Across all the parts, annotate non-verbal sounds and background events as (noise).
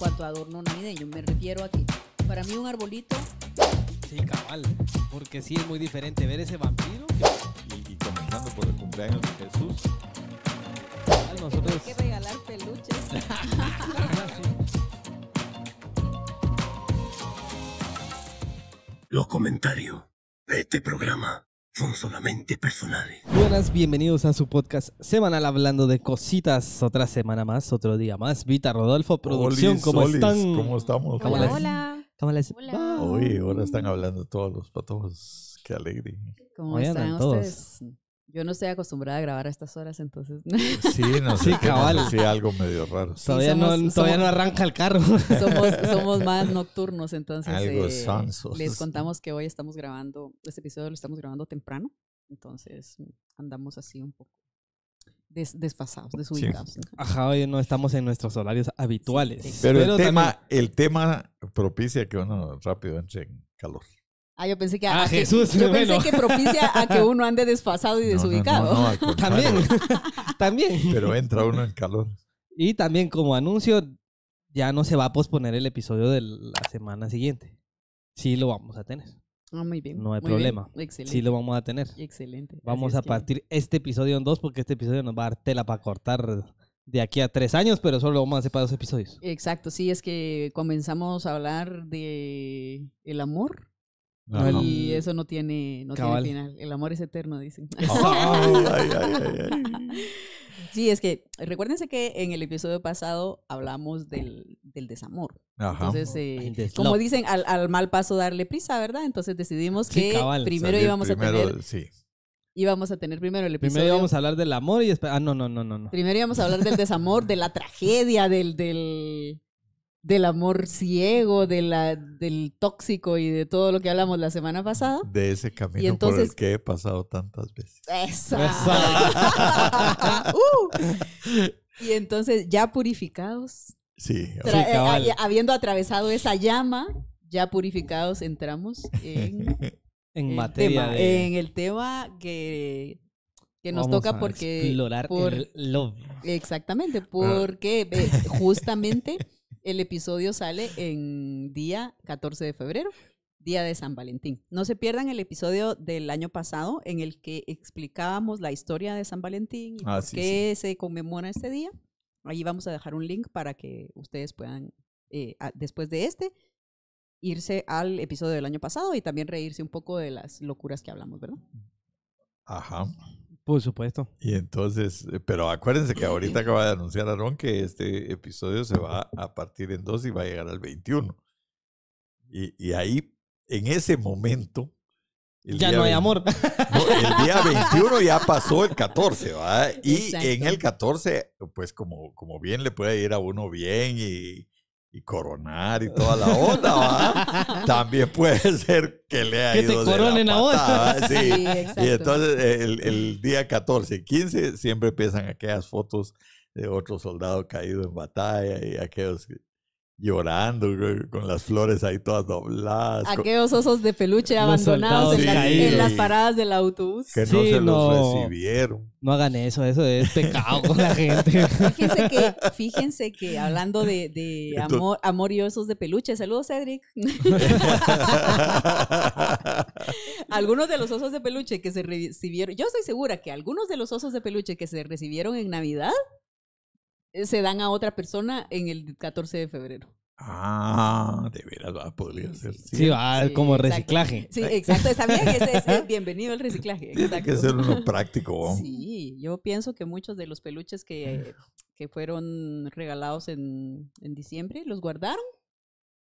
cuanto a adorno navideño, me refiero a ti. para mí un arbolito... Sí, cabal, porque sí es muy diferente ver ese vampiro. Y, comenzando por el cumpleaños de Jesús. Hay que regalar peluches. (laughs) Los comentarios de este programa son solamente personales. Buenas, bienvenidos a su podcast semanal hablando de cositas. Otra semana más, otro día más. Vita Rodolfo, producción, ¿cómo están? ¿Cómo estamos? hola, hola. ¿Cómo hola. ahora están hablando todos los patojos. Qué alegre. ¿Cómo están todos? ustedes? Yo no estoy acostumbrada a grabar a estas horas, entonces. Pues sí, (laughs) no Sí, cabal. sí, algo medio raro. todavía, no, arranca el carro. (laughs) (laughs) Somos, más nocturnos, entonces. Algo eh, Les contamos que hoy estamos grabando, este episodio lo estamos grabando temprano, entonces andamos así un poco desfasados, desubicados. Ajá, hoy no estamos en nuestros horarios habituales. Pero, el, tema, el tema propicia que uno rápido entre en calor. Ah, yo pensé que ah, a, Jesús. Que, yo que propicia a que uno ande desfasado y desubicado. también, (laughs) también. Pero entra uno en calor. Y también como anuncio, ya no se va a posponer el episodio de la semana siguiente. Sí lo vamos a tener. Ah, muy bien. No hay problema. Sí lo vamos a tener. Excelente. Vamos a partir este episodio en dos porque este episodio nos va a dar tela para cortar de aquí a tres años, pero solo lo vamos a hacer para dos episodios. Exacto, sí, es que comenzamos a hablar de el amor y eso no tiene, no final. El amor es eterno, dicen. (laughs) sí, es que recuérdense que en el episodio pasado hablamos del, del desamor. Entonces, eh, como dicen, al, mal paso darle prisa, ¿verdad? Entonces decidimos que primero íbamos a tener... Sí. Íbamos a tener primero el episodio. Primero íbamos a hablar del amor y después. Ah, no, no, no, no. Primero íbamos a hablar del desamor, de la tragedia, del, del del amor ciego, de la, del tóxico y de todo lo que hablamos la semana pasada. De ese camino entonces, por el que he pasado tantas veces. ¡Esa! (laughs) Uh. Y entonces, ya purificados, sí, eh, habiendo atravesado esa llama, ya purificados entramos en, (laughs) en materia en el tema que que nos toca porque explorar por, love. Exactamente, ah. porque (laughs) justamente el episodio sale en día 14 de febrero, día de San Valentín. No se pierdan el episodio del año pasado en el que explicábamos la historia de San Valentín y por ah, qué se conmemora este día. Allí vamos a dejar un link para que ustedes puedan, eh, después de este, irse al episodio del año pasado y también reírse un poco de las locuras que hablamos, ¿verdad? Ajá. Por supuesto. Y entonces, eh, pero acuérdense que ahorita (clears throat) acaba de anunciar Aaron que este episodio se va a partir en dos y va a llegar al 21. Y, ahí, en ese momento, ya no hay amor. el día 21 ya pasó el 14, ¿va? (laughs) Y en el 14, pues como, como bien le puede ir a uno bien y, y coronar y toda la onda, ¿va? (laughs) También puede ser que le haya ido te coronen de la (laughs) Sí. y entonces el, día 14 y 15 siempre empiezan aquellas fotos de otro soldado caído en batalla y aquellos llorando con las flores ahí todas dobladas. Aquellos osos de peluche abandonados en, las paradas del autobús. Que no se los recibieron. No hagan eso, eso es pecado con la gente. Fíjense que, fíjense que hablando de, amor, amor y osos de peluche, saludos Cedric. (laughs) algunos de los osos de peluche que se recibieron, yo estoy segura que algunos de los osos de peluche que se recibieron en Navidad eh, se dan a otra persona en el 14 de febrero. Ah, de veras, va, ah, podría ser. Sí, sí va, como reciclaje. Sí, exacto, bienvenido al reciclaje. Tiene que ser uno práctico. Sí, yo pienso que muchos de los peluches que, fueron regalados en, diciembre los guardaron,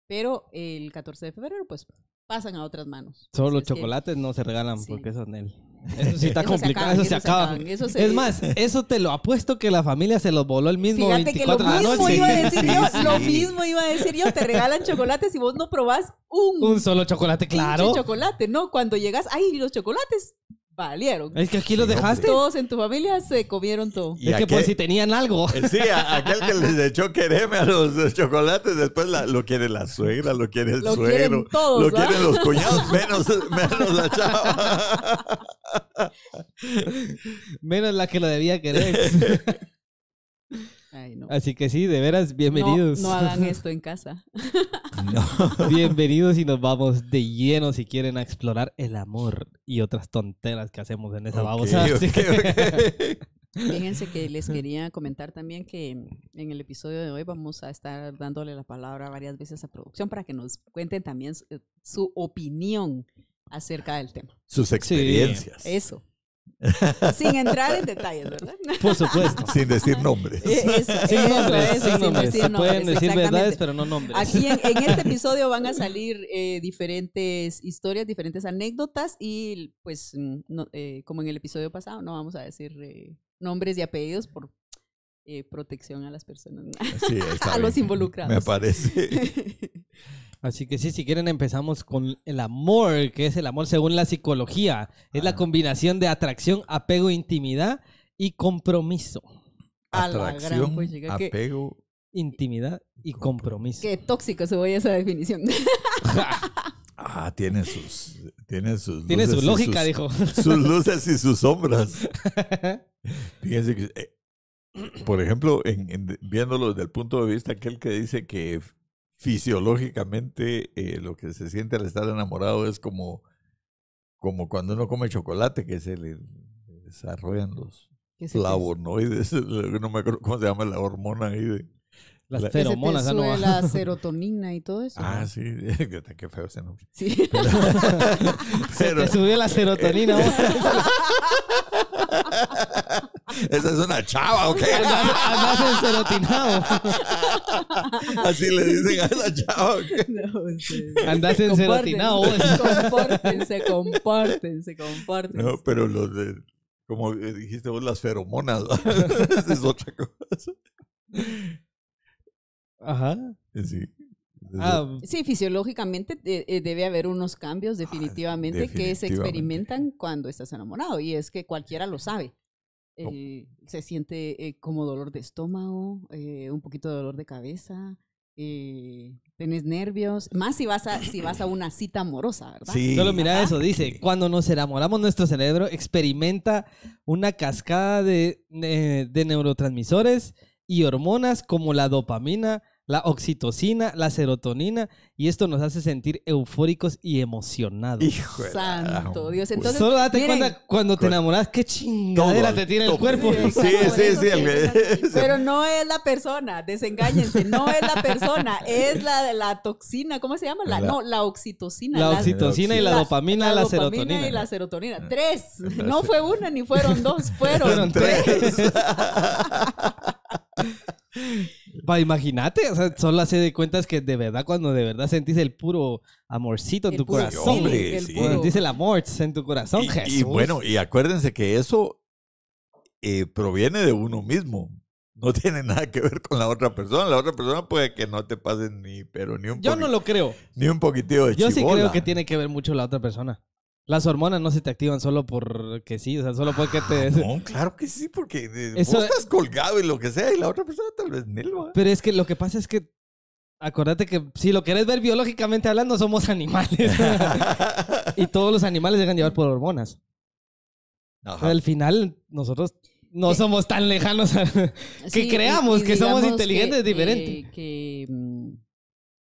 pero el 14 de febrero, pues pasan a otras manos. Solo los chocolates no se regalan porque son él. Eso sí está complicado, eso se acaba. Es más, eso te lo apuesto que la familia se los voló el mismo Fíjate 24 lo mismo Iba a decir yo, Lo mismo iba a decir yo, te regalan chocolates y vos no probás un, solo chocolate, claro. Un chocolate, no, cuando llegas, ay, los chocolates valieron. Es que aquí los lo dejaste. Todos en tu familia se comieron todo. es que pues si tenían algo. Eh, sí, aquel que les echó quereme a los eh, chocolates, después lo quiere la suegra, lo quiere el lo suegro, quieren todos, lo quieren los cuñados, menos, menos la chava. menos la que lo debía querer. (laughs) Así que sí, de veras, bienvenidos. No, hagan (laughs) esto en casa. No. bienvenidos y nos vamos de lleno si quieren a explorar el amor y otras tonteras que hacemos en esa babosa. (laughs) así que... Fíjense que les quería comentar también que en el episodio de hoy vamos a estar dándole la palabra varias veces a producción para que nos cuenten también su, eh, opinión acerca del tema. Sus experiencias. eso. Sin entrar en detalles, ¿verdad? (laughs) Por supuesto. sin decir nombres. Eh, sin nombres, sin, nombres. pueden decir verdades, pero no nombres. Aquí en, este (laughs) episodio van a salir eh, diferentes historias, diferentes anécdotas y pues eh, como en el episodio pasado no vamos a decir nombres y apellidos por eh, protección a las personas, (laughs) a los involucrados. Me parece. (laughs) Así que sí, si quieren empezamos con el amor, que es el amor según la psicología. Es la ah. combinación de atracción, apego, intimidad y compromiso. Atracción, pues, gran, apego. intimidad y compromiso. Qué tóxico se voy a esa definición. (laughs) Ah, tiene sus, tiene sus Tiene su lógica, dijo. Sus luces y sus sombras. Fíjense que eh, por ejemplo, en, viéndolo desde el punto de vista aquel que dice que fisiológicamente eh, lo que se siente al estar enamorado es como, como cuando uno come chocolate, que se le desarrollan los flavonoides, (laughs) no me acuerdo cómo se llama la hormona ahí de... Las feromonas, la (laughs) serotonina y todo eso. Ah, sí, (laughs) qué feo ese nombre. se te la eh, serotonina esa es una chava, ¿ok? Andás encerotinado. (laughs) Así le dicen a esa chava. Okay? No, sí. Andás encerotinado. Compórtense, se compórtense. No, pero los de, como dijiste vos, las feromonas, esa (laughs) es otra cosa. Ajá. Sí. Ah. sí, fisiológicamente eh, debe haber unos cambios ah, definitivamente, que se experimentan cuando estás enamorado y es que cualquiera lo sabe. Eh, se siente eh, como dolor de estómago, eh, un poquito de dolor de cabeza. tenés nervios, más si vas a si vas a una cita amorosa, ¿verdad? Sí. Solo mira eso, dice, cuando nos enamoramos nuestro cerebro experimenta una cascada de neurotransmisores y hormonas como la dopamina, la oxitocina, la serotonina, y esto nos hace sentir eufóricos y emocionados. Hijo Santo ah, Dios. Entonces, Solo date cuenta cuando te enamoras, qué chingadera te tiene el cuerpo. Sí, sí, sí. pero no es la persona, desengáñense, no es la persona, es la de la toxina, ¿cómo se llama? La, no, la oxitocina. La, oxitocina y la, dopamina, la, serotonina. y la serotonina. Ah. Tres. No fue una ni fueron dos, fueron, fueron tres. (laughs) (laughs) imagínate, o sea, solo hace de cuentas que de verdad, cuando de verdad sentís el puro amorcito en tu corazón. el Sentís el amor en tu corazón, y, Jesús. Y bueno, y acuérdense que eso eh, proviene de uno mismo. No tiene nada que ver con la otra persona. La otra persona puede que no te pase ni, pero ni un Yo no lo creo. Ni un poquitito de Yo sí creo que tiene que ver mucho la otra persona. Las hormonas no se te activan solo porque sí, o sea, solo porque te... Ah, no, claro que sí, porque eh, estás colgado y lo que sea, y la otra persona tal vez no. Pero es que lo que pasa es que, acordate que si lo querés ver biológicamente hablando, somos (laughs) animales. (laughs) y todos los animales dejan llevar por hormonas. Ajá. al final, nosotros no eh, somos tan lejanos (laughs) que creamos que somos inteligentes diferente. Eh, que mm,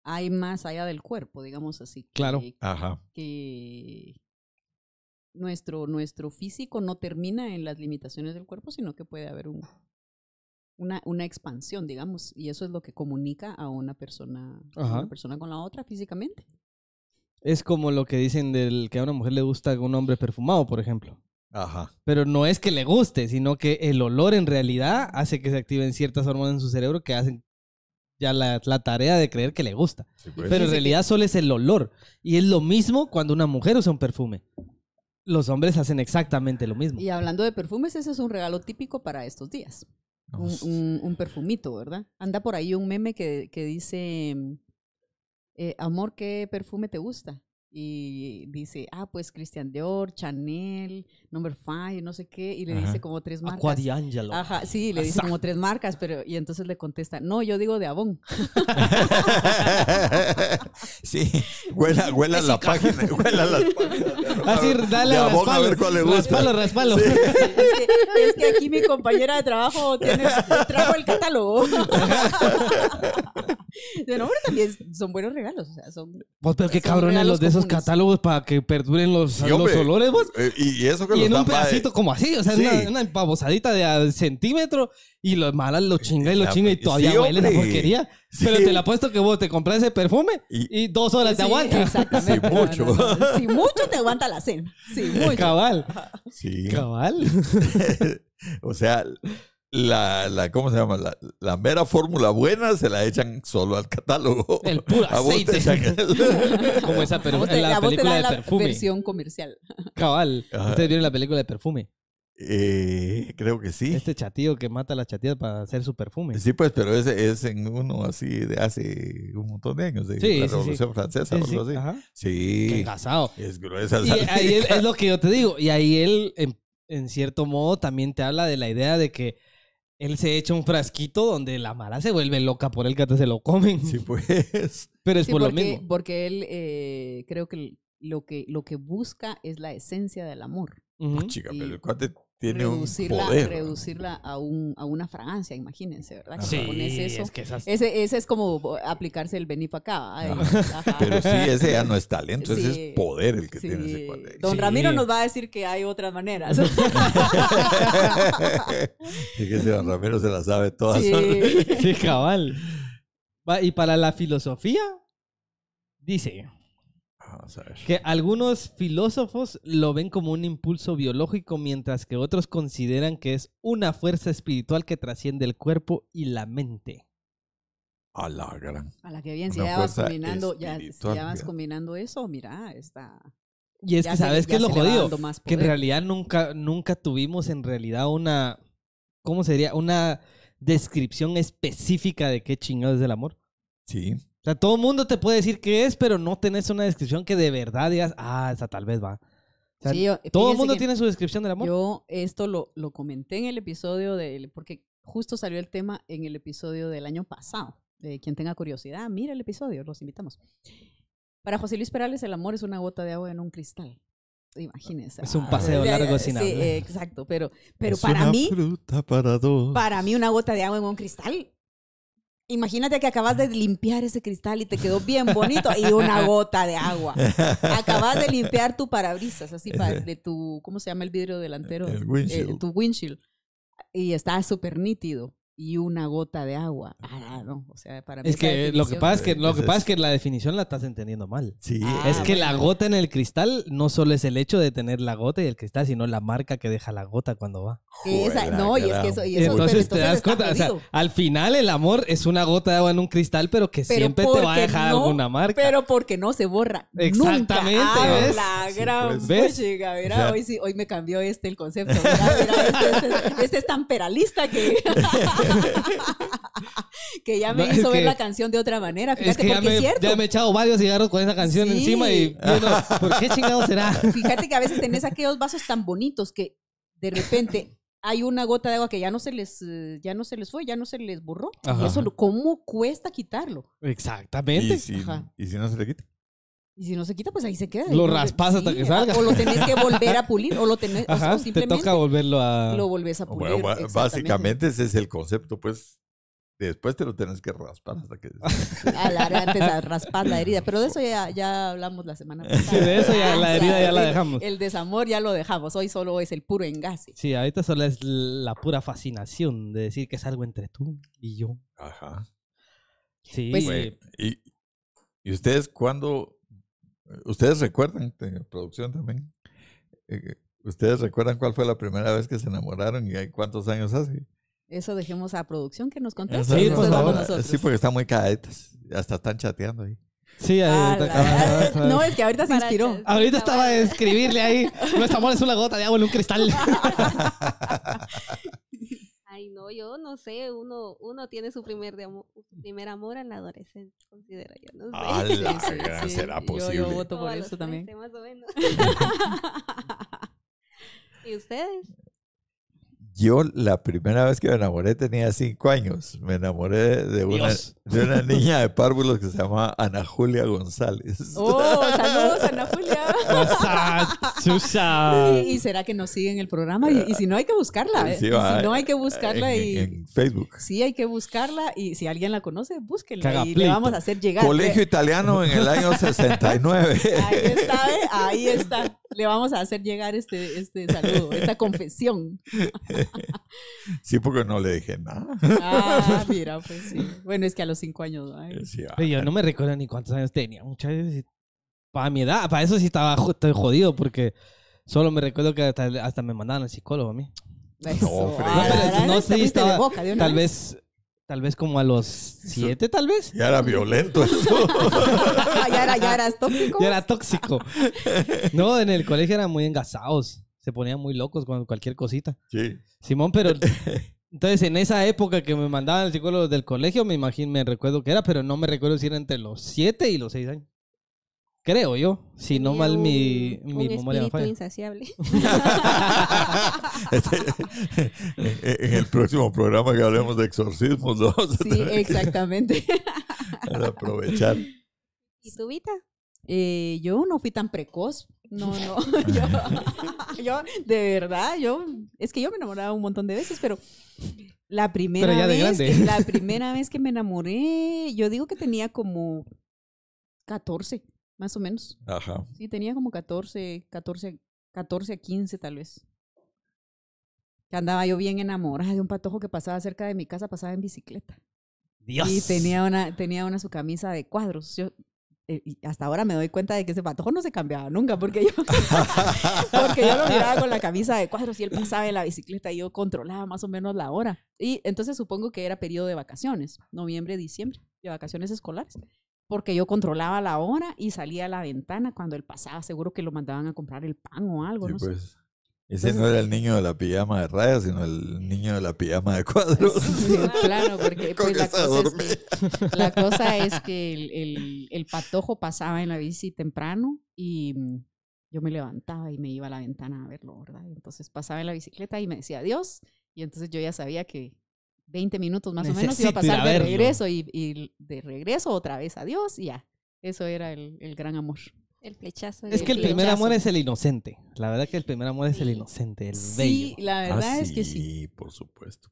hay más allá del cuerpo, digamos así. Claro. Ajá. Que nuestro, físico no termina en las limitaciones del cuerpo, sino que puede haber una, una expansión, digamos, y eso es lo que comunica a una persona, una persona con la otra físicamente. Es como lo que dicen del que a una mujer le gusta un hombre perfumado, por ejemplo. Ajá. Pero no es que le guste, sino que el olor en realidad hace que se activen ciertas hormonas en su cerebro que hacen ya la, tarea de creer que le gusta. Pues. Pero en realidad solo es el olor. Y es lo mismo cuando una mujer usa un perfume los hombres hacen exactamente lo mismo. Y hablando de perfumes, ese es un regalo típico para estos días. Un, un, un perfumito, ¿verdad? Anda por ahí un meme que, que dice, eh, amor, ¿qué perfume te gusta? y dice, ah, pues Christian Dior, Chanel, Number 5 no sé qué, y le dice como tres marcas. Ajá, sí, le dice como tres marcas, pero y entonces le contesta, no, yo digo de Avon. (laughs) sí, huela, huela la página, (laughs) huela la página. Así, ah, dale de a ver cuál le gusta. Respalo, es, que, aquí mi compañera de trabajo tiene, trajo el catálogo. de nombre también son buenos regalos, o sea, son... Pues, pero qué cabrones los de esos catálogos para que perduren los, los olores, vos. Eh, y, eso que y en un pedacito como así, o sea, una, empavosadita de centímetro y lo malas lo chinga y lo chinga y pues, todavía sí, huele la porquería. Pero te la apuesto que vos te compras ese perfume y, dos horas te aguanta. Exactamente. Sí, mucho. sí, mucho te aguanta la cena. Sí, (laughs) mucho. Cabal. Sí. Cabal. (laughs) o sea, la, la, ¿cómo se llama? La, mera fórmula buena se la echan solo al catálogo. El puro aceite. (laughs) Como esa pero en la, película de la perfume. versión comercial. (laughs) Cabal. ¿Ustedes vieron la película de perfume? Eh, creo que sí. Este chatillo que mata a las chatillas para hacer su perfume. Sí, pues, pero es en uno así de hace un montón de años, de sí, la Revolución Francesa o algo así. Sí. casado. Es gruesa. Y (laughs) ahí es, lo que yo te digo. Y ahí él, en cierto modo, también te habla de la idea de que él se echa un frasquito donde la mara se vuelve loca por el hasta se lo comen. Sí, pues. Pero es por lo mismo. Porque él eh, creo que lo, que lo que busca es la esencia del amor. Ah, chica, pero el cuate tiene reducirla, un poder. Reducirla a, un, a una fragancia, imagínense, ¿verdad? sí, es que esas... ese, ese es como aplicarse el vení (laughs) Pero sí, ese ya no es talento, ese es poder el que tiene ese cuadro. Don Ramiro nos va a decir que hay otras maneras. Fíjese, (laughs) (laughs) que Don Ramiro se la sabe todas. Sí, cabal. y para la filosofía, dice... Que algunos filósofos lo ven como un impulso biológico, mientras que otros consideran que es una fuerza espiritual que trasciende el cuerpo y la mente. A la gran. A la que bien, si ya vas, combinando, eso, mira, está... Y es que sabes que es lo jodido, que en realidad nunca, nunca tuvimos en realidad una, ¿cómo sería? Una descripción específica de qué chingado es el amor. Sí. O sea, todo el mundo te puede decir qué es, pero no tenés una descripción que de verdad digas, ah, esa tal vez va. todo el mundo tiene su descripción del amor. Yo esto lo, lo comenté en el episodio de, porque justo salió el tema en el episodio del año pasado. quien tenga curiosidad, mira el episodio, los invitamos. Para José Luis Perales, el amor es una gota de agua en un cristal. Imagínense. Es un ah, paseo largo sin Sí, exacto, pero, pero para mí. Fruta para dos. Para mí, una gota de agua en un cristal Imagínate que acabas de limpiar ese cristal y te quedó bien bonito y una (laughs) gota de agua. Acabas de limpiar tu parabrisas, así de tu, ¿cómo se llama el vidrio delantero? El eh, tu windshield. Y está súper nítido y una gota de agua. Ah, o sea, para mí es que lo que pasa es que lo que pasa es que la definición la estás entendiendo mal. Sí, ah, es que la gota en el cristal no solo es el hecho de tener la gota y el cristal, sino la marca que deja la gota cuando va. no, y es que eso, y eso entonces, te das cuenta, o sea, al final el amor es una gota de agua en un cristal, pero que siempre te va a dejar alguna marca. Pero porque no se borra. Exactamente, nunca. Ah, la sí, pues, hoy sí, hoy me cambió este el concepto. Este, este es tan peralista que (laughs) (laughs) que ya me hizo ver la canción de otra manera. Fíjate, que ya me, cierto. me he echado varios cigarros con esa canción encima y ¿por qué chingado será? (laughs) Fíjate que a veces tenés aquellos vasos tan bonitos que de repente hay una gota de agua que ya no se les eh, ya no se les fue, ya no se les borró. eso cómo cuesta quitarlo. Exactamente. ¿Y si, no se le quita? Y si no se quita, pues ahí se queda. Lo raspas hasta que salga. O lo tenés que volver a (laughs) pulir, o lo tenés. Ajá, simplemente te toca volverlo a. Lo volvés a pulir. Bueno, básicamente ese es el concepto, pues. Después te lo tenés que raspar hasta que. (laughs) la, antes a raspar la herida. Pero de eso ya, ya hablamos la semana pasada. Sí, de eso ya la (laughs) herida ya la dejamos. El, desamor ya lo dejamos. Hoy solo es el puro engase. Sí, ahorita solo es la pura fascinación de decir que es algo entre tú y yo. Ajá. Sí. Pues y, ¿Y ustedes cuándo ustedes recuerdan, producción también, eh, ustedes recuerdan cuál fue la primera vez que se enamoraron y cuántos años hace. Eso dejemos a producción que nos conteste. Sí, porque están muy cadetes. Hasta están chateando ahí. Sí, ahí está No, es que ahorita se inspiró. Ahorita estaba a escribirle ahí. Nuestro amor es una gota de agua en un cristal. (laughs) (laughs) Ay, no, yo no sé, uno, uno tiene su ah. primer, de amor, su primer amor en la adolescencia, considero yo, no sé. será posible! Yo, voto por eso también. Más o menos. (laughs) (laughs) ¿Y ustedes? Yo la primera vez que me enamoré tenía cinco años. Me enamoré de una, de una niña de párvulos que se llama Ana Julia González. ¡Oh, saludos Ana Julia! ¿Y, ¿Y, será que nos sigue en el programa? Y, si no, hay que buscarla. ¿eh? si no, hay que buscarla. y, Facebook. Sí, hay que buscarla. Y si alguien la conoce, búsquenla. Y le vamos a hacer llegar. Colegio Italiano en el año 69. (laughs) ahí está, ¿eh? ahí está le vamos a hacer llegar este, este saludo, esta confesión. (laughs) Sí, porque no le dije nada. Ah, mira, pues sí. Bueno, es que a los cinco años. Eh, yo ah, no me recuerdo ni cuántos años tenía. Muchas veces, para mi edad, para eso sí estaba jodido, porque solo me recuerdo que hasta, me mandaban al psicólogo a mí. Ah, no, pero, no, tal vez Tal vez como a los siete, tal vez. Ya era violento eso. (laughs) ya, era, ya eras tóxico. Ya era tóxico. No, en el colegio eran muy engasados. Se ponían muy locos con cualquier cosita. Sí. Simón, pero. (laughs) Entonces, en esa época que me mandaban el psicólogo del colegio, me imagino, me recuerdo que era, pero no me recuerdo si era entre los siete y los seis años. Creo yo, si no mal mi, mi memoria insaciable. (laughs) Este, en el próximo programa que hablemos de exorcismos, ¿no? Sí, exactamente. Para (laughs) aprovechar. ¿Y tu vida? Eh, yo no fui tan precoz. No, no. (laughs) Yo, de verdad, yo. Es que yo me enamoraba un montón de veces, pero la primera vez. la primera vez que me enamoré, yo digo que tenía como 14 más o menos. Ajá. Sí, tenía como 14, 14, 14 a 15 tal vez. Que andaba yo bien enamorada de un patojo que pasaba cerca de mi casa, pasaba en bicicleta. Dios. Y tenía una, tenía una su camisa de cuadros. Yo, eh, hasta ahora me doy cuenta de que ese patojo no se cambiaba nunca, porque yo, (laughs) porque yo lo miraba con la camisa de cuadros y él pasaba en la bicicleta y yo controlaba más o menos la hora. Y entonces supongo que era periodo de vacaciones, noviembre, diciembre, de vacaciones escolares porque yo controlaba la hora y salía a la ventana cuando él pasaba, seguro que lo mandaban a comprar el pan o algo, no pues, Ese no era el eh niño de la pijama de rayas, sino el niño de la pijama de (laughs) cuadros. claro, porque (laughs) pues, (laughs) la, cosa es que, la, cosa es que, el, el, patojo pasaba en la bici temprano y mm, yo me levantaba y me iba a la ventana a verlo, ¿verdad? Entonces pasaba en la bicicleta y me decía adiós. Y entonces yo ya sabía que 20 minutos más o menos iba a pasar de regreso y, de regreso otra vez adiós y ya. Eso era el, gran amor. El flechazo. Es que el, primer amor es el inocente. La verdad que el primer amor es el inocente, el sí, bello. Sí, la ah, verdad es que sí. Sí, por supuesto.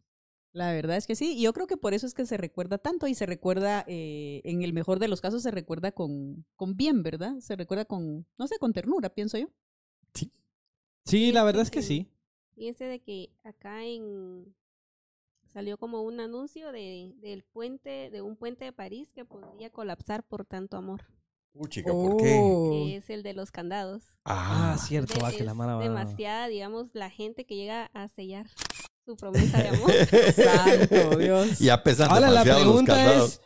La verdad es que sí. Y yo creo que por eso es que se recuerda tanto y se recuerda, eh, en el mejor de los casos, se recuerda con, con bien, ¿verdad? Se recuerda con, no sé, con ternura, pienso yo. Sí. Sí, la verdad es que sí. Y este de que acá en, Salió como un anuncio de, del puente, de un puente de París que podría colapsar por tanto amor. Uy, chica, ¿por qué? Oh. es el de los candados. Ah, ah cierto, va, ah, que la mala va. Demasiada, digamos, la gente que llega a sellar su promesa de amor. (laughs) Santo Dios. pesar de Ahora la pregunta es,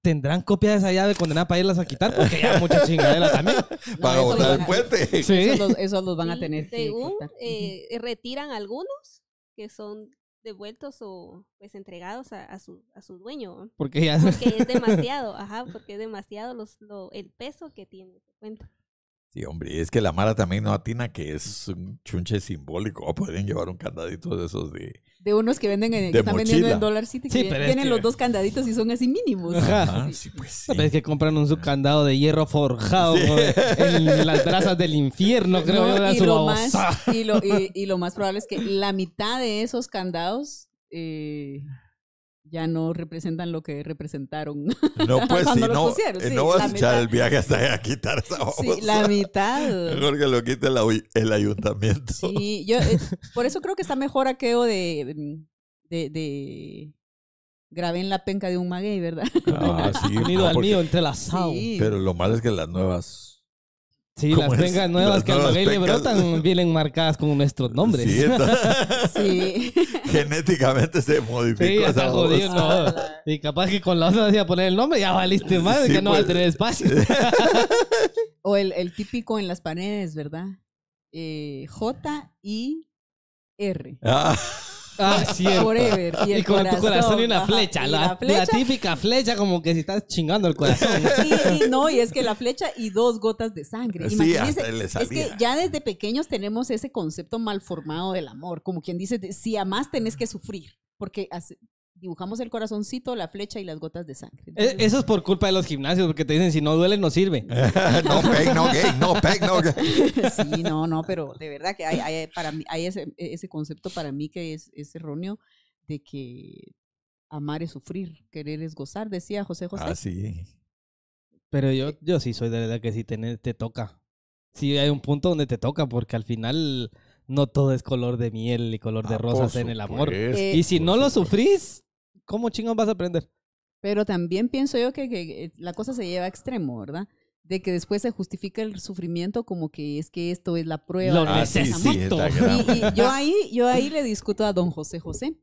¿tendrán copia de esa llave condenada para irlas a quitar? Porque ya mucha (laughs) chingadera también. Para botar el puente. Sí. Esos los, van a tener. Según eh, retiran algunos que son devueltos o pues entregados a, su, a su dueño. Porque ya... es (laughs) demasiado, ajá, porque es demasiado los, lo, el peso que tiene ese cuento. Sí, hombre, es que la Mara también no atina que es un chunche simbólico. Oh, Podrían llevar un candadito de esos de. De unos que venden en, eh, vendiendo en Dollar City, que tienen los dos candaditos y son así mínimos. Ajá, sí, pues sí. es que compran un subcandado de hierro forjado en las brasas del infierno, creo. y, lo más, probable es que la mitad de esos candados eh, ya no representan lo que representaron. No, (laughs) pues si no, pusieron, eh, no vas a echar el viaje hasta allá a quitar esa hoja. Sí, la mitad. Mejor (laughs) que lo quite el, ayuntamiento. Sí, yo eh, por eso creo que está mejor aquello de, mm, de, de grabé en la penca de un maguey, ¿verdad? Ah, (laughs) sí. Unido al mío, entrelazado. Sí. Pero lo malo es que las nuevas Sí, las tengas nuevas a que al le brotan, vienen marcadas con nuestros nombres. Sí, (laughs) sí. (laughs) Genéticamente se modificó. esa jodido, (laughs) Y capaz que con la otra a poner el nombre, ya valiste más, que no va a pues. tener espacio. o el, el, típico en las paredes, ¿verdad? Eh, J-I-R. Ah. Ah, (laughs) cierto. Forever. Y, con tu corazón y una flecha. la, flecha? típica flecha, como que si estás chingando el corazón. (laughs) Sí, no, y es que la flecha y dos gotas de sangre. es que ya desde pequeños tenemos ese concepto mal formado del amor. Como quien dice, si más tenés que sufrir porque dibujamos el corazoncito, la flecha y las gotas de sangre. Eh, eso es por culpa de los gimnasios, porque te dicen, si no duele, no sirve. (laughs) no peg no gay. no peg no gay (laughs) sí, no, no, pero de verdad que hay, para mí, hay ese, ese, concepto para mí que es, erróneo de que amar es sufrir, querer es gozar, decía José José. Ah, sí. Pero yo, yo sí soy de edad que sí te, toca. Sí hay un punto donde te toca, porque al final no todo es color de miel y color ah, de rosas en el amor. Eh, y si no lo sufrís, ¿cómo chingón vas a aprender? Pero también pienso yo que, eh, la cosa se lleva a extremo, ¿verdad? De que después se justifica el sufrimiento como que es que esto es la prueba. Lo necesito. Ah, yo, ahí, (laughs) yo ahí le discuto a don José José,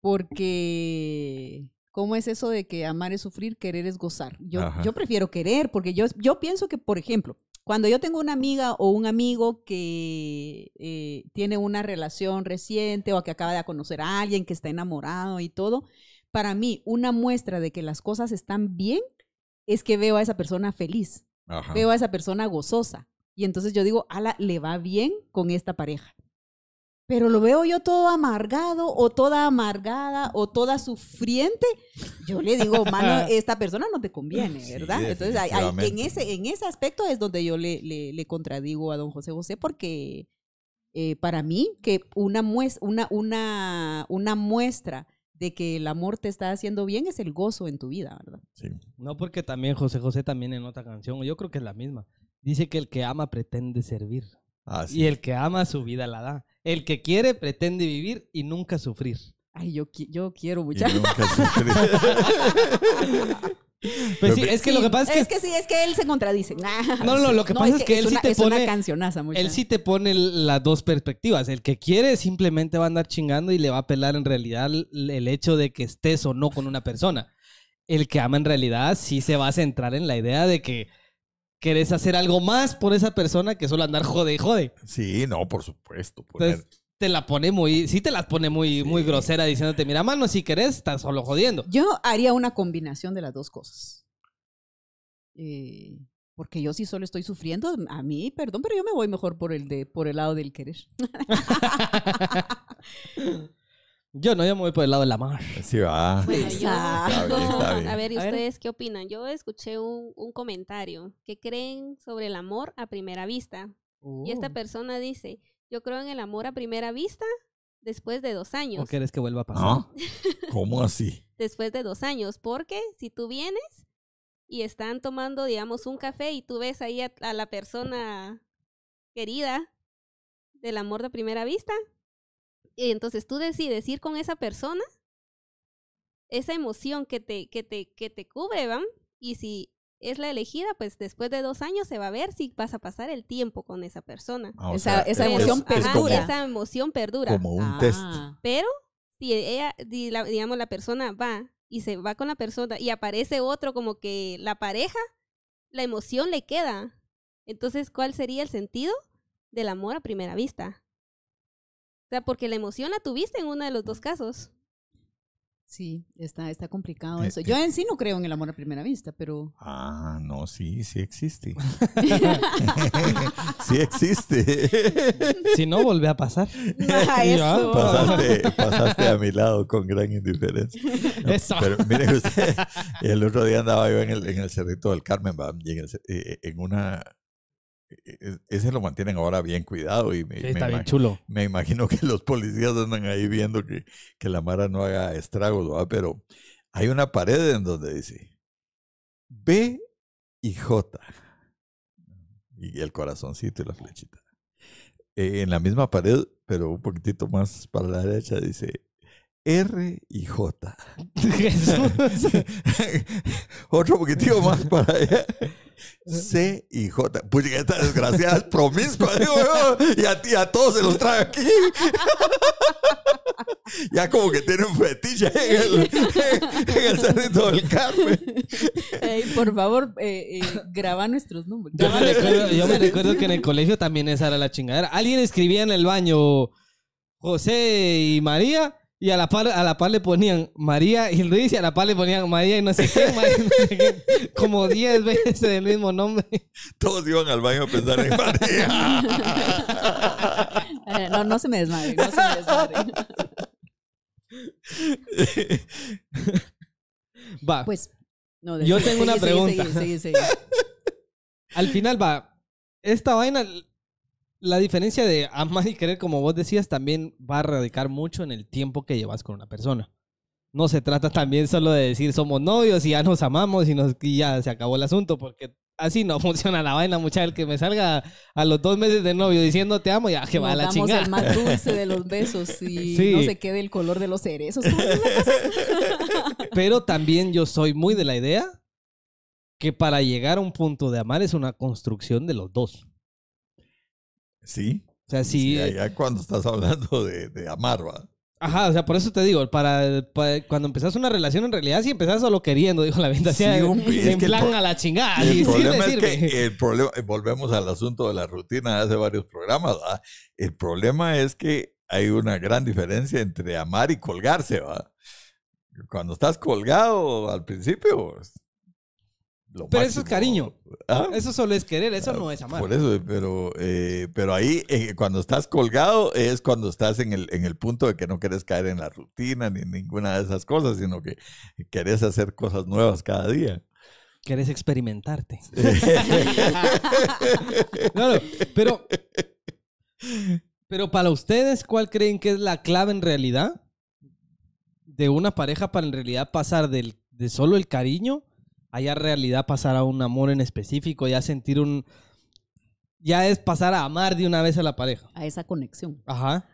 porque ¿cómo es eso de que amar es sufrir, querer es gozar? Yo, yo prefiero querer, porque yo, yo pienso que, por ejemplo, cuando yo tengo una amiga o un amigo que eh, tiene una relación reciente o que acaba de conocer a alguien, que está enamorado y todo, para mí una muestra de que las cosas están bien es que veo a esa persona feliz, veo a esa persona gozosa. Y entonces yo digo, ala, le va bien con esta pareja. Pero lo veo yo todo amargado o toda amargada o toda sufriente. Yo le digo, mano, (laughs) esta persona no te conviene, ¿verdad? entonces, en, ese, en ese aspecto es donde yo le, le, contradigo a don José José porque eh, para mí que una, muestra, una, una, una muestra de que el amor te está haciendo bien es el gozo en tu vida, ¿verdad? Sí. No, porque también José José también en otra canción, yo creo que es la misma, dice que el que ama pretende servir. Ah, Y el que ama su vida la da. El que quiere pretende vivir y nunca sufrir. Ay, yo, yo quiero (laughs) sufrir. (laughs) Pues es que lo que pasa es que. sí, es que él se contradice. (laughs) Ah, no, no, lo que pasa es que, es él una, te pone. él sí te pone las dos perspectivas. El que quiere simplemente va a andar chingando y le va a pelar en realidad el, hecho de que estés o no con una persona. El que ama en realidad sí se va a centrar en la idea de que querés hacer algo más por esa persona que solo andar jode y jode. Sí, no, por supuesto te la pone muy, sí te las pone muy, muy grosera diciéndote, mira, mano, si querés, estás solo jodiendo. Yo haría una combinación de las dos cosas. Eh, porque yo sí si solo estoy sufriendo, a mí, perdón, pero yo me voy mejor por el de, por el lado del querer. (laughs) yo no, yo me voy por el lado de la mar. Sí va. Pues, ah. (laughs) A ver, ¿y ustedes qué opinan? Yo escuché un, un, comentario. ¿Qué creen sobre el amor a primera vista? Y esta uh. persona dice, yo creo en el amor a primera vista después de dos años. ¿O quieres que vuelva a pasar? ¿Cómo así? (laughs) después de dos años, porque si tú vienes y están tomando, digamos, un café y tú ves ahí a, la persona querida del amor de primera vista, y entonces tú decides ir con esa persona, esa emoción que te, que te, que te cubre, ¿van? Y si es la elegida, pues después de dos años se va a ver si vas a pasar el tiempo con esa persona. Ah, esa, emoción perdura. esa emoción perdura. Como un ah. test. Pero si ella, digamos, la persona va y se va con la persona y aparece otro como que la pareja, la emoción le queda. Entonces, ¿cuál sería el sentido del amor a primera vista? O sea, porque la emoción la tuviste en uno de los dos casos. Sí, está, está complicado eh, eso. Eh. Yo en sí no creo en el amor a primera vista, pero... Ah, no, sí, sí existe. (laughs) sí existe. si no, vuelve a pasar. Ah, eso. Pasaste, pasaste, a mi lado con gran indiferencia. eso. Pero miren usted el otro día andaba yo en el, en el Cerrito del Carmen, en, eh, en una e-, e-, e-, ese lo mantienen ahora bien cuidado y me, chulo. me imagino que los policías andan ahí viendo que, la Mara no haga estragos, pero hay una pared en donde dice B y J y el corazoncito y la flechita. en la misma pared, pero un poquitito más para la derecha, dice R y J. (laughs) (laughs) Otro poquitito más para allá. C y J. Pues estas desgraciadas promiscua (laughs) y a, ti, a todos se los trae aquí. ya como que tienen fetiche en el, en cerrito del Carmen. por favor, eh, eh, graba nuestros números. Yo me, recuerdo, yo me recuerdo que en el colegio también esa era la chingadera. Alguien escribía en el baño José y María y a la par, a la le ponían María y Luis, y a la par le ponían María y no sé qué, Como 10 veces el mismo nombre. Todos iban al baño a pensar en María. Eh, no, no se me desmadre, no se me desmadre. va. Pues, no, yo tengo una pregunta. al final, va. Esta vaina la diferencia de amar y querer, como vos decías, también va a radicar mucho en el tiempo que llevas con una persona. No se trata también solo de decir somos novios y ya nos amamos y, nos, ya se acabó el asunto, porque así no (laughs) funciona la vaina, mucha el que me salga a los dos meses de novio diciendo te amo, ya que va la chingada. el más (laughs) dulce de los besos y no se quede el color de los cerezos. (laughs) Pero también yo soy muy de la idea que para llegar a un punto de amar es una construcción de los dos. Sí. O sea, sí. ya eh, cuando estás hablando de, amar, ¿va? Ajá, o sea, por eso te digo, para, eh, eh, cuando empezás una relación, en realidad sí empezás solo queriendo, dijo la venta. Sí, en plan a la chingada. El, problema es que volvemos al asunto de la rutina de hace varios programas, ¿va? El problema es que hay una gran diferencia entre amar y colgarse, ¿va? Cuando estás colgado al principio, pues, pero eso es cariño. Ah. Eso solo es querer, eso no es amar. Por eso, pero, eh, pero ahí eh, cuando estás colgado es cuando estás en el, punto de que no quieres caer en la rutina ni en ninguna de esas cosas, sino que querés hacer cosas nuevas cada día. Quieres experimentarte. (laughs) no, pero, pero para ustedes, ¿cuál creen que es la clave en realidad de una pareja para en realidad pasar de solo el cariño? Haya realidad pasar a un amor en específico, ya sentir un... Ya es pasar a amar de una vez a la pareja. A esa conexión. Ajá.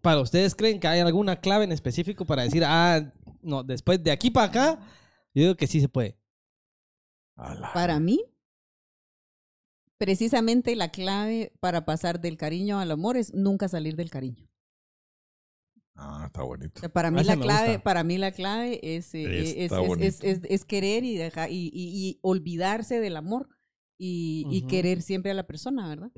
Para ustedes, ¿creen que hay alguna clave en específico para decir, ah, no, después de aquí para acá, yo digo que sí se puede? Para mí, precisamente la clave para pasar del cariño al amor es nunca salir del cariño. Ah, está bonito. para, mí la clave, para mí la clave es, es, querer y, dejar, y, olvidarse del amor y, querer siempre a la persona, ¿verdad?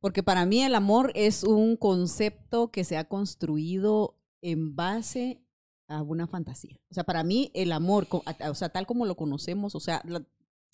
Porque para mí el amor es un concepto que se ha construido en base a una fantasía. O sea, para mí el amor, o sea, tal como lo conocemos, o sea,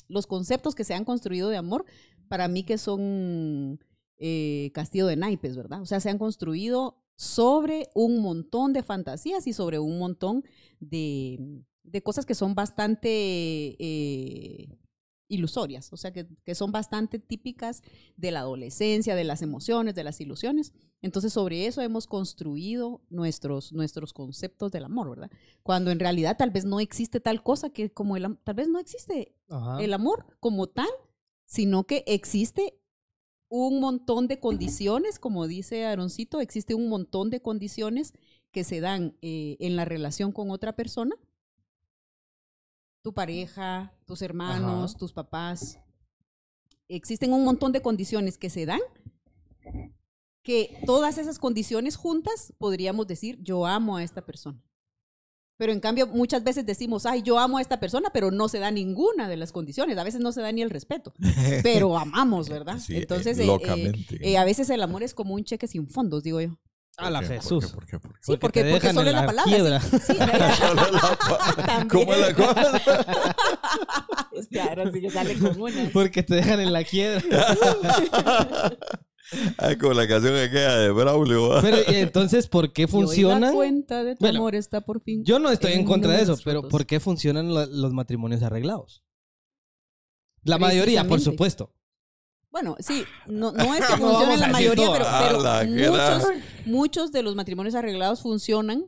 los conceptos que se han construido de amor, para mí que son castigo eh, castillo de naipes, ¿verdad? O sea, se han construido sobre un montón de fantasías y sobre un montón de, cosas que son bastante eh, ilusorias, o sea, que, que, son bastante típicas de la adolescencia, de las emociones, de las ilusiones. Entonces, sobre eso hemos construido nuestros, nuestros conceptos del amor, ¿verdad? Cuando en realidad tal vez no existe tal cosa que como el tal vez no existe el amor como tal, sino que existe un montón de condiciones, como dice Aaroncito, existe un montón de condiciones que se dan eh, en la relación con otra persona. Tu pareja, tus hermanos, tus papás. Existen un montón de condiciones que se dan, que todas esas condiciones juntas podríamos decir, yo amo a esta persona. Pero en cambio, muchas veces decimos, ay, yo amo a esta persona, pero no se da ninguna de las condiciones. A veces no se da ni el respeto, (laughs) pero amamos, ¿verdad? Entonces, eh, eh, eh, locamente. a veces el amor es como un cheque sin fondos, digo yo. A la Jesús. ¿Por qué? Sí, porque, porque, porque solo en la, palabra. (laughs) la cosa? (laughs) Este, ahora sí que sale con Porque te dejan en la quiebra. (laughs) con la canción que queda de Braulio. Pero entonces, ¿por qué funcionan? cuenta está por fin. Yo no estoy en, contra de eso, pero ¿por qué funcionan los matrimonios arreglados? La mayoría, por supuesto. Bueno, sí, no, es que (laughs) funcionen la mayoría, pero, ah, muchos de los matrimonios arreglados funcionan